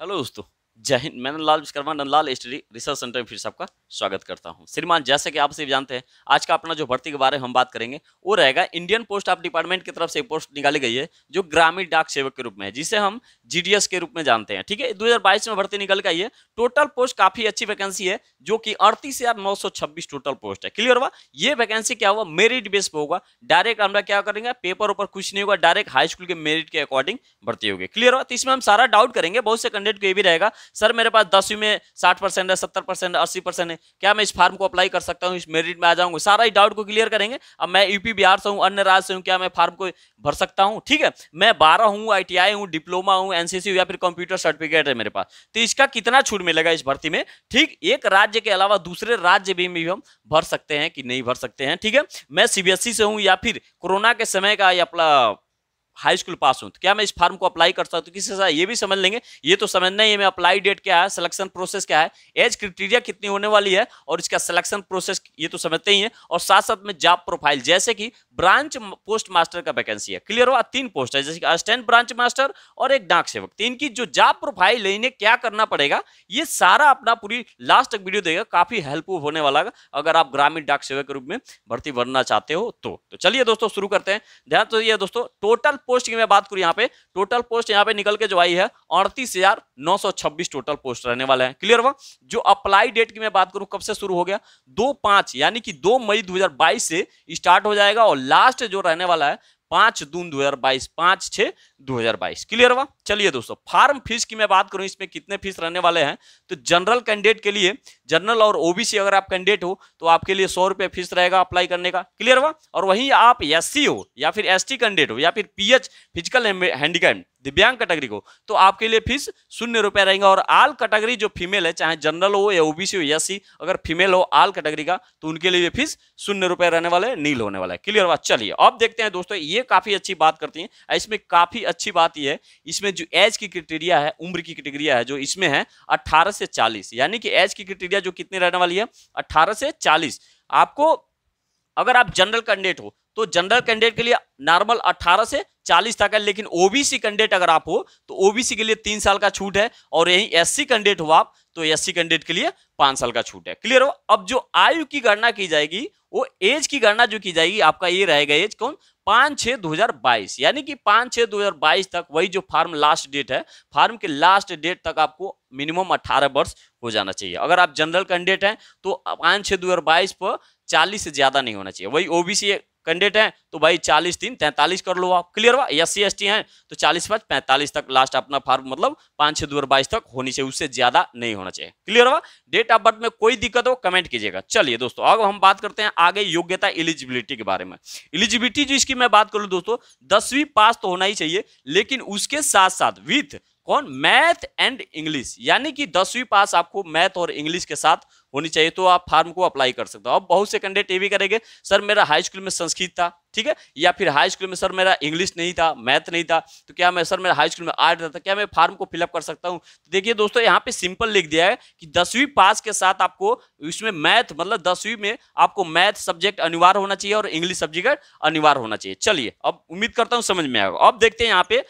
alô Salusto. जय हिंद मैं Nandlal Vishwakarma Nandlal study research centre में फिर से आपका स्वागत करता हूं श्रीमान जैसे कि आप सभी जानते हैं आज का अपना जो भर्ती के बारे में हम बात करेंगे वो रहेगा इंडियन पोस्ट ऑफ डिपार्टमेंट की तरफ से पोस्ट निकाली गई है जो ग्रामीण डाक सेवक के रूप में है जिसे हम जी के रूप में जानते हैं ठीक है दो में भर्ती निकल गई है टोटल पोस्ट काफी अच्छी वैकेंसी है जो कि अड़तीस टोटल पोस्ट है क्लियर हुआ ये वैकेंसी क्या हुआ मेरिट बेस पर होगा डायरेक्ट हमारा क्या करेंगे पेपर ऊपर कुछ नहीं होगा डायरेक्ट हाई स्कूल के मेरिट के अकॉर्डिंग भर्ती होगी क्लियर हुआ तो इसमें हम सारा डाउट करेंगे बहुत से कैंडिडेट को ये भी रहेगा सर मेरे पास दसवीं में साठ परसेंट है सत्तर परसेंट अस्सी परसेंट है क्या मैं इस फार्म को अप्लाई कर सकता हूँ इस मेरिट में आ जाऊंगा सारा ही डाउट को क्लियर करेंगे अब मैं यूपी बिहार से हूँ अन्य राज्य से हूँ क्या मैं फार्म को भर सकता हूँ ठीक है मैं बारह हूँ आई हूँ डिप्लोमा हूँ एनसीसी या फिर कंप्यूटर सर्टिफिकेट है मेरे पास तो इसका कितना छूट मिलेगा इस भर्ती में ठीक एक राज्य के अलावा दूसरे राज्य भी हम भर सकते हैं कि नहीं भर सकते हैं ठीक है मैं सीबीएसई e से हूँ या फिर कोरोना के समय का या हाई स्कूल पास हूँ तो क्या मैं इस फॉर्म को अप्लाई कर सकता हूँ किसी से ये भी समझ लेंगे ये तो समझना ही है मैं अप्लाई डेट क्या है सिलेक्शन प्रोसेस क्या है एज क्रिटेरिया कितनी होने वाली है और इसका सिलेक्शन प्रोसेस ये तो समझते ही है और साथ साथ में जॉब प्रोफाइल जैसे कि ब्रांच पोस्ट मास्टर का वैकेंसी है क्लियर हुआ तीन पोस्ट है जैसे कि असिस्टेंट ब्रांच मास्टर और एक डाक सेवक तीन तो की जो जॉब प्रोफाइल है इन्हें क्या करना पड़ेगा ये सारा अपना पूरी लास्ट तक वीडियो देगा काफी हेल्पफुल होने वाला अगर आप ग्रामीण डाक सेवक के रूप में भर्ती बनना चाहते हो तो, तो चलिए दोस्तों शुरू करते हैं ध्यान तो ये दोस्तों टोटल पोस्ट की मैं बात करूँ यहाँ पे टोटल पोस्ट यहाँ पे निकल के जो आई है अड़तीस हजार नौ सौ छब्बीस टोटल पोस्ट रहने वाले हैं क्लियर हुआ जो अप्लाई डेट की मैं बात करूँ कब से शुरू हो गया दो पांच यानी कि दो मई दो से स्टार्ट हो जाएगा और लास्ट जो रहने वाला है पांच दून बाईस पांच छह बाईस क्लियर हुआ चलिए दोस्तों फार्म फीस की मैं बात करूं इसमें कितने फीस रहने वाले हैं तो जनरल कैंडिडेट के लिए जनरल और ओबीसी अगर आप कैंडिडेट हो तो आपके लिए सौ रुपये फीस रहेगा अप्लाई करने का क्लियर हुआ और वहीं आप एस हो या फिर एस कैंडिडेट हो या फिर पी फिजिकल हैंडीकैप दिव्यांग कैटेगरी को तो आपके लिए फीस शून्य रुपया रहेगा और आल कैटेगरी जो फीमेल है चाहे जनरल हो या ओबीसी हो या सी अगर फीमेल हो आल कैटेगरी का तो उनके लिए फीस शून्य रुपए रहने वाले नील होने वाला है क्लियर बात चलिए अब देखते हैं दोस्तों ये काफी अच्छी बात करती है इसमें काफी अच्छी बात यह है इसमें जो एज की क्रिटेरिया है उम्र की क्रिटेरिया है जो इसमें है अट्ठारह से चालीस यानी कि एज की क्रिटेरिया जो कितनी रहने वाली है अट्ठारह से चालीस आपको अगर आप जनरल कैंडिडेट हो तो जनरल कैंडिडेट के लिए नॉर्मल 18 से चालीस तक है लेकिन ओबीसी कैंडिडेट अगर आप हो तो ओबीसी के लिए तीन साल का छूट है और यही एससी कैंडिडेट हो आप तो एससी कैंडिडेट के लिए पांच साल का छूट है क्लियर हो अब जो आयु की गणना की जाएगी वो एज की गणना जो की जाएगी आपका ये रहेगा एज कौन पांच छह दो हजार बाईस यानी कि पांच छह दो हजार बाईस तक वही जो फार्म लास्ट डेट है फार्म के लास्ट डेट तक आपको मिनिमम अठारह वर्ष हो जाना चाहिए अगर आप जनरल कैंडिडेट हैं तो पांच छह दो हजार बाईस पर चालीस से ज्यादा नहीं होना चाहिए वही ओबीसी कैंडिडेट हैं तो भाई चालीस तीन तैंतालीस कर लो आप क्लियर हुआ एस सी एस टी हैं तो चालीस पाँच पैंतालीस तक लास्ट अपना फार्म मतलब पाँच छः दो बाईस तक होनी चाहिए उससे ज़्यादा नहीं होना चाहिए क्लियर हुआ डेट ऑफ बर्थ में कोई दिक्कत हो कमेंट कीजिएगा चलिए दोस्तों अब हम बात करते हैं आगे योग्यता एलिजिबिलिटी के बारे में एलिजिबिलिटी जो इसकी मैं बात करूँ दोस्तों दसवीं पास तो होना ही चाहिए लेकिन उसके साथ साथ विथ कौन मैथ एंड इंग्लिश यानी कि दसवीं पास आपको मैथ और इंग्लिश के साथ होनी चाहिए तो आप फार्म को अप्लाई कर सकते हो अब बहुत से कैंडिडेट ये भी करेंगे सर मेरा हाई स्कूल में संस्कृत था ठीक है या फिर हाई स्कूल में सर मेरा इंग्लिश नहीं था मैथ नहीं था तो क्या मैं सर मेरा हाई स्कूल में आर्ट था तो क्या मैं फार्म को फिलअप कर सकता हूँ तो देखिए दोस्तों यहाँ पे सिंपल लिख दिया है कि दसवीं पास के साथ आपको इसमें मैथ मतलब दसवीं में आपको मैथ सब्जेक्ट अनिवार्य होना चाहिए और इंग्लिश सब्जेक्ट अनिवार्य होना चाहिए चलिए अब उम्मीद करता हूँ समझ में आएगा अब देखते हैं यहाँ पे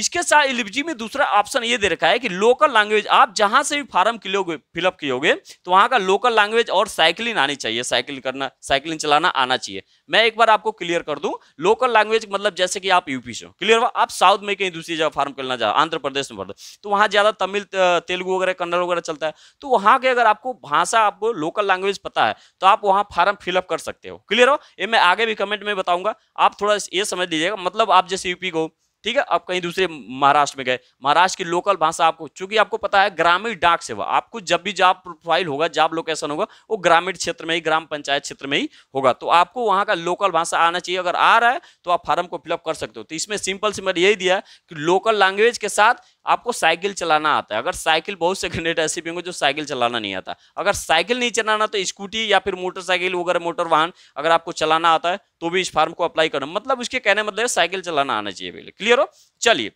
इसके साथ एलिजिबिलिटी में दूसरा ऑप्शन ये दे रखा है कि लोकल लैंग्वेज आप जहां से भी किलोगे फिलअप किए तो वहां का लोकल लैंग्वेज और साइकिलिंग आनी चाहिए साइकिल करना साइकिलिंग चलाना आना चाहिए मैं एक बार आपको क्लियर कर दूं लोकल लैंग्वेज मतलब जैसे कि आप यूपी से हो क्लियर हुआ आप साउथ में कहीं दूसरी जगह फार्म करना चाहो आंध्र प्रदेश में पढ़ तो वहां ज्यादा तमिल तेलुगु वगैरह कन्नड़ वगैरह चलता है तो वहां के अगर आपको भाषा आपको लोकल लैंग्वेज पता है तो आप वहां फार्म फिलअप कर सकते हो क्लियर हो ये मैं आगे भी कमेंट में बताऊंगा आप थोड़ा ये समझ लीजिएगा मतलब आप जैसे यूपी को ठीक है आप कहीं दूसरे महाराष्ट्र में गए महाराष्ट्र की लोकल भाषा आपको चूंकि आपको पता है ग्रामीण डाक सेवा आपको जब भी जॉब प्रोफाइल होगा जॉब लोकेशन होगा वो ग्रामीण क्षेत्र में ही ग्राम पंचायत क्षेत्र में ही होगा तो आपको वहां का लोकल भाषा आना चाहिए अगर आ रहा है तो आप फॉर्म को फिलअप कर सकते हो तो इसमें सिंपल सिंपल यही दिया कि लोकल लैंग्वेज के साथ आपको साइकिल चलाना आता है अगर साइकिल बहुत से कैंडिडेट ऐसे भी होंगे जो साइकिल चलाना नहीं आता अगर साइकिल नहीं चलाना तो स्कूटी या फिर मोटरसाइकिल वगैरह मोटर वाहन अगर आपको चलाना आता है तो भी इस फार्म को अप्लाई करना मतलब उसके कहने मतलब साइकिल चलाना आना चाहिए पहले क्लियर हो चलिए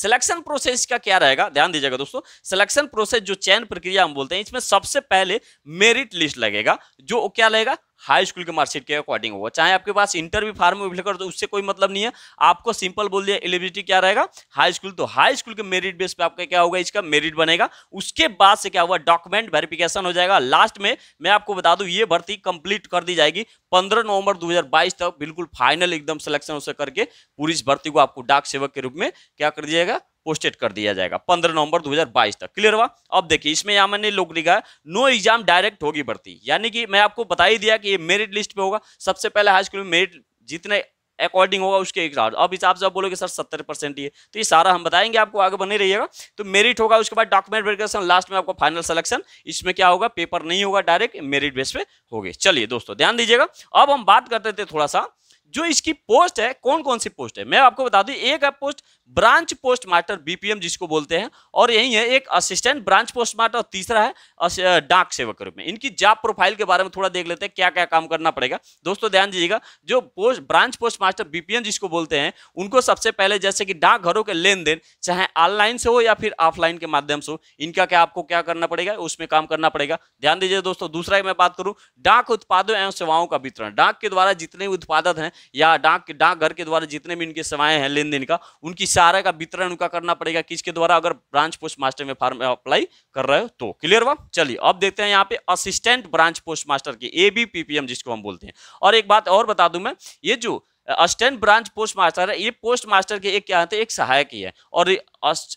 सिलेक्शन प्रोसेस का क्या रहेगा ध्यान दीजिएगा दोस्तों सिलेक्शन प्रोसेस जो चयन प्रक्रिया हम बोलते हैं इसमें सबसे पहले मेरिट लिस्ट लगेगा जो क्या लगेगा हाई स्कूल के मार्कशीट के अकॉर्डिंग होगा चाहे आपके पास इंटर भी फार्म में कर तो उससे कोई मतलब नहीं है आपको सिंपल बोल दिया एलिबिलिटी क्या रहेगा हाई स्कूल तो हाई स्कूल के मेरिट बेस पे आपका क्या होगा इसका मेरिट बनेगा उसके बाद से क्या हुआ डॉक्यूमेंट वेरिफिकेशन हो जाएगा लास्ट में मैं आपको बता दू ये भर्ती कंप्लीट कर दी जाएगी पंद्रह नवंबर दो तक बिल्कुल फाइनल एकदम सिलेक्शन उसे करके पूरी इस भर्ती को आपको डाक सेवक के रूप में क्या कर दिया पोस्टेड कर दिया जाएगा पंद्रह नवंबर 2022 तक क्लियर हुआ अब देखिए इसमें यहां मैंने लोग लिखा है नो एग्जाम डायरेक्ट होगी भर्ती यानी कि मैं आपको बता ही दिया कि ये मेरिट लिस्ट पे होगा सबसे पहले हाई स्कूल में मेरिट जितने अकॉर्डिंग होगा उसके एग्जाम अब हिसाब से आप बोलोगे सर सत्तर परसेंट ये तो ये सारा हम बताएंगे आपको आगे बने रहिएगा तो मेरिट होगा उसके बाद डॉक्यूमेंट वेरिफिकेशन लास्ट में आपको फाइनल सिलेक्शन इसमें क्या होगा पेपर नहीं होगा डायरेक्ट मेरिट बेस पे होगी चलिए दोस्तों ध्यान दीजिएगा अब हम बात करते थे थोड़ा सा जो इसकी पोस्ट है कौन कौन सी पोस्ट है मैं आपको बता दूं एक है post branch post master BPM जिसको बोलते हैं और यही है एक असिस्टेंट ब्रांच पोस्ट मास्टर और तीसरा है डाक सेवक रूप में इनकी जॉब प्रोफाइल के बारे में थोड़ा देख लेते हैं क्या क्या काम करना पड़ेगा दोस्तों ध्यान दीजिएगा जो post branch post master BPM जिसको बोलते हैं उनको सबसे पहले जैसे कि डाकघरों के लेन देन चाहे ऑनलाइन से हो या फिर ऑफलाइन के माध्यम से हो इनका क्या आपको क्या करना पड़ेगा उसमें काम करना पड़ेगा ध्यान दीजिए दोस्तों दूसरा मैं बात करूं डाक उत्पादों एवं सेवाओं का वितरण डाक के द्वारा जितने उत्पादक हैं या डाक डाक घर के द्वारा जितने भी इनके सेवाएं हैं लेन देन का उनकी सारा का वितरण उनका करना पड़ेगा किसके द्वारा अगर ब्रांच पोस्ट मास्टर में फॉर्म अप्लाई कर रहे हो तो क्लियर हुआ चलिए अब देखते हैं यहाँ पे असिस्टेंट ब्रांच पोस्ट मास्टर की एबीपीपीएम जिसको हम बोलते हैं और एक बात और बता दूं मैं ये जो असिस्टेंट ब्रांच पोस्ट मास्टर है ये पोस्ट मास्टर के एक क्या है तो एक सहायक ही है और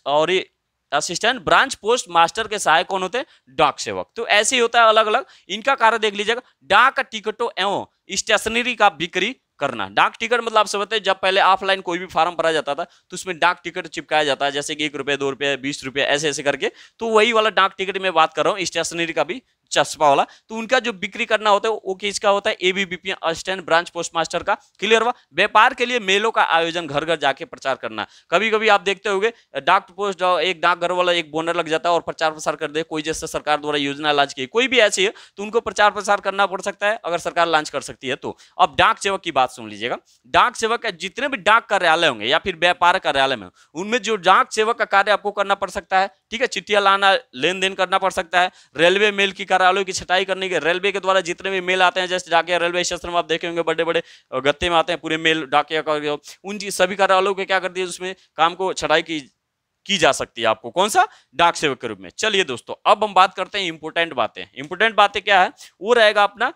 और असिस्टेंट ब्रांच पोस्ट मास्टर के सहायक कौन होते हैं डाक सेवक तो ऐसे ही होता है अलग अलग इनका कार्य देख लीजिएगा डाक टिकटों एवं स्टेशनरी का बिक्री करना डाक टिकट मतलब आप समझते हैं जब पहले ऑफलाइन कोई भी फार्म भरा जाता था तो उसमें डाक टिकट चिपकाया जाता है जैसे कि एक रुपये दो रुपये बीस रुपये ऐसे ऐसे करके तो वही वाला डाक टिकट में बात कर रहा हूँ स्टेशनरी का भी चश्मा वाला तो उनका जो बिक्री करना होता है वो किसका होता है एबीबीपी असिस्टेंट ब्रांच पोस्टमास्टर का क्लियर हुआ व्यापार के लिए मेलों का आयोजन घर घर जाके प्रचार करना कभी कभी आप देखते होंगे डाक पोस्ट एक डाकघर वाला एक बोनर लग जाता है और प्रचार प्रसार कर दे कोई जैसे सरकार द्वारा योजना लॉन्च की कोई भी ऐसी है तो उनको प्रचार प्रसार करना पड़ सकता है अगर सरकार लॉन्च कर सकती है तो अब डाक सेवक की बात सुन लीजिएगा डाक सेवक का जितने भी डाक कार्यालय होंगे या फिर व्यापार कार्यालय में उनमें जो डाक सेवक का कार्य आपको करना पड़ सकता है ठीक है चिट्ठिया लाना लेन देन करना पड़ सकता है रेलवे मेल की कार्यालयों की छटाई करने के रेलवे के द्वारा जितने भी मेल आते हैं जैसे डाकिया रेलवे स्टेशन में आप देखे होंगे बड़े बड़े गत्ते में आते हैं पूरे मेल डाकिया का उन सभी कार्यालयों के क्या कर दिए उसमें काम को छटाई की की जा सकती है आपको कौन सा डाक सेवक के रूप में चलिए दोस्तों अब हम बात करते हैं इंपोर्टेंट बातें इंपोर्टेंट बातें क्या है वो रहेगा अपना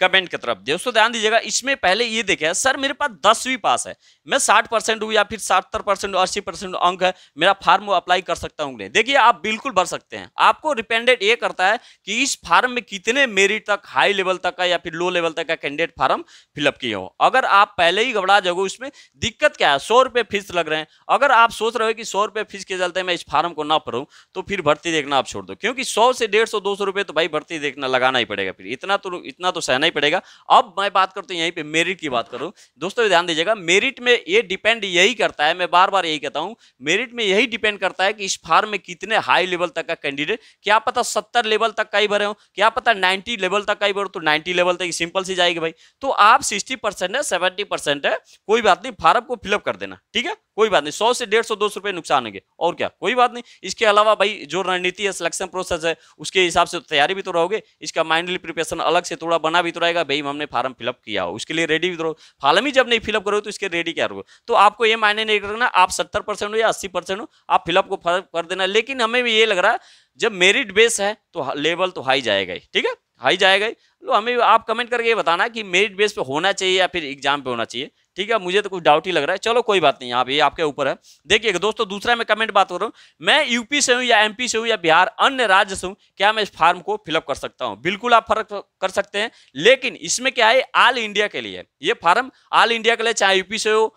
कमेंट की तरफ दोस्तों ध्यान दीजिएगा इसमें पहले ये देखे सर मेरे पास दसवीं पास है मैं साठ परसेंट हूँ या फिर सत्तर परसेंट अस्सी परसेंट अंक है मेरा फार्म अप्लाई कर सकता हूँ देखिए आप बिल्कुल भर सकते हैं आपको रिपेंडेड ये करता है कि इस फार्म में कितने मेरिट तक हाई लेवल तक का या फिर लो लेवल तक का कैंडिडेट फार्म फिलअप किए हो अगर आप पहले ही घबरा जाओगे उसमें दिक्कत क्या है सौ रुपये फीस लग रहे हैं अगर आप सोच रहे हो कि सौ रुपये फीस के चलते मैं इस फार्म को ना भरूँ तो फिर भर्ती देखना आप छोड़ दो क्योंकि सौ से डेढ़ सौ दो सौ तो भाई भर्ती देखना लगाना ही पड़ेगा फिर इतना तो इतना तो सहना जाना ही पड़ेगा अब मैं बात करता हूँ यहीं पे मेरिट की बात करूँ दोस्तों ध्यान दीजिएगा मेरिट में ये डिपेंड यही करता है मैं बार बार यही कहता हूँ मेरिट में यही डिपेंड करता है कि इस फार्म में कितने हाई लेवल तक का कैंडिडेट क्या पता सत्तर लेवल तक का ही भरे हो क्या पता नाइन्टी लेवल तक का ही भरो तो नाइन्टी लेवल तक सिंपल सी जाएगी भाई तो आप सिक्सटी परसेंट है सेवेंटी परसेंट है कोई बात नहीं फार्म को फिलअप कर देना ठीक है कोई बात नहीं सौ से डेढ़ सौ दो सौ रुपये नुकसान होंगे और क्या कोई बात नहीं इसके अलावा भाई जो रणनीति है सिलेक्शन प्रोसेस है उसके हिसाब से तो तैयारी भी तो रहोगे इसका माइंडली प्रिपरेशन अलग से थोड़ा बना भी तो रहेगा भाई हमने फार्म फिलअप किया हो उसके लिए रेडी भी तो फार्म ही जब नहीं फिलअप करोगे तो इसके रेडी क्या रहोगे तो आपको ये मायने नहीं रखना आप सत्तर परसेंट हो या अस्सी परसेंट हो आप फिलअप को कर देना लेकिन हमें भी ये लग रहा है जब मेरिट बेस है तो लेवल तो हाई जाएगा ही ठीक है हाई जाएगा ही तो हमें आप कमेंट करके ये बताना कि मेरिट बेस पे होना चाहिए या फिर एग्जाम पे होना चाहिए ठीक है मुझे तो कुछ डाउट ही लग रहा है चलो कोई बात नहीं यहाँ पे आपके ऊपर है देखिएगा दोस्तों दूसरा मैं कमेंट बात कर रहा हूँ मैं यूपी से हूँ या एमपी से हूँ या बिहार अन्य राज्य से हूँ क्या मैं इस फार्म को फिलअप कर सकता हूँ बिल्कुल आप फर्क कर सकते हैं लेकिन इसमें क्या है ऑल इंडिया के लिए ये फार्म ऑल इंडिया के लिए चाहे यूपी से हो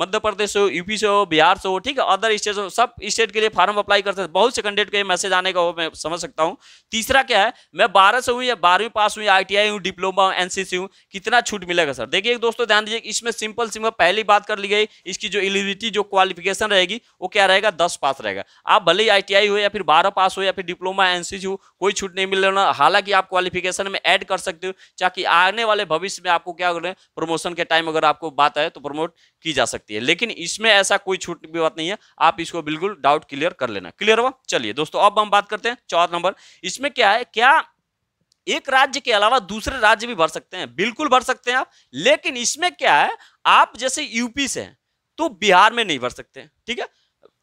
मध्य प्रदेश हो यूपी से हो बिहार से हो ठीक है अदर स्टेट हो सब स्टेट के लिए फॉर्म अप्लाई करते हैं बहुत से कैंडिडेट के मैसेज आने का हो मैं समझ सकता हूँ तीसरा क्या है मैं बारह से हूँ या बारहवीं पास हुई आई टी हूँ डिप्लोमा हूँ एनसीसी हूँ कितना छूट मिलेगा सर देखिए एक दोस्तों ध्यान दीजिए इसमें सिंपल सिंपल पहली बात कर ली गई इसकी जो एलिजिबिलिटी जो क्वालिफिकेशन रहेगी वो क्या रहेगा दस पास रहेगा आप भले ही आई हो या फिर बारह पास हो या फिर डिप्लोमा सी हो कोई छूट नहीं मिल रहा हालांकि आप क्वालिफिकेशन में एड कर सकते हो ताकि आने वाले भविष्य में आपको क्या करें प्रमोशन के टाइम अगर आपको बात आए तो प्रमोट की जा सकती सकती है लेकिन इसमें ऐसा कोई छूट की बात नहीं है आप इसको बिल्कुल डाउट क्लियर कर लेना क्लियर हुआ चलिए दोस्तों अब हम बात करते हैं चौथा नंबर इसमें क्या है क्या एक राज्य के अलावा दूसरे राज्य भी भर सकते हैं बिल्कुल भर सकते हैं आप लेकिन इसमें क्या है आप जैसे यूपी से हैं तो बिहार में नहीं भर सकते ठीक है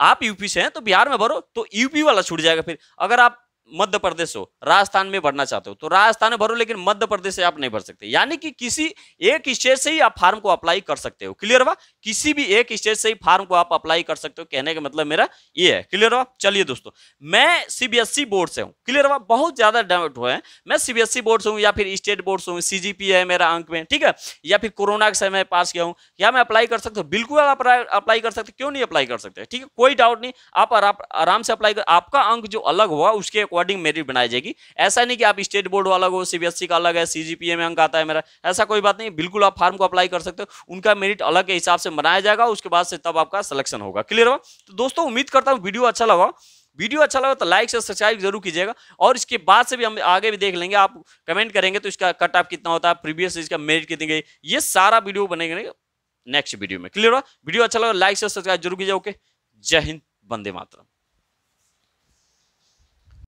आप यूपी से हैं तो बिहार में भरो तो यूपी वाला छूट जाएगा फिर अगर आप मध्य प्रदेश हो राजस्थान में भरना चाहते हो तो राजस्थान में भरो लेकिन मध्य प्रदेश से आप नहीं भर सकते यानी कि किसी एक स्टेट से ही आप फार्म को अप्लाई कर सकते हो क्लियर हुआ किसी भी एक स्टेट से ही फार्म को आप अप्लाई कर सकते हो कहने का मतलब मेरा ये है क्लियर हुआ चलिए दोस्तों मैं सीबीएसई बोर्ड e से हूँ क्लियर हुआ बहुत ज्यादा डाउट हुए हैं मैं सीबीएसई बोर्ड e से हूँ या फिर स्टेट बोर्ड से हूँ सीजीपी है मेरा अंक में ठीक है या फिर कोरोना के समय पास किया हूँ या मैं अप्लाई कर सकता हूँ बिल्कुल आप अप्लाई कर सकते क्यों नहीं अप्लाई कर सकते ठीक है कोई डाउट नहीं आप आराम से अप्लाई कर आपका अंक जो अलग हुआ उसके अकॉर्डिंग मेरिट बनाई जाएगी ऐसा नहीं कि आप स्टेट बोर्ड अलग हो सीबीएसई e का अलग है सीजीपीए में अंक आता है मेरा ऐसा कोई बात नहीं बिल्कुल आप फार्म को अप्लाई कर सकते हो उनका मेरिट अलग के हिसाब से से मनाया जाएगा उसके बाद से तब आपका सिलेक्शन होगा क्लियर हुआ तो दोस्तों उम्मीद करता हूँ वीडियो अच्छा लगा वीडियो अच्छा लगा तो लाइक से सब्सक्राइब जरूर कीजिएगा और इसके बाद से भी हम आगे भी देख लेंगे आप कमेंट करेंगे तो इसका कट ऑफ कितना होता है प्रीवियस इसका मेरिट कितनी गई ये सारा वीडियो बनेंगे नेक्स्ट वीडियो में क्लियर हुआ वीडियो अच्छा लगा लाइक से सब्सक्राइब जरूर कीजिए ओके जय हिंद बंदे मातरम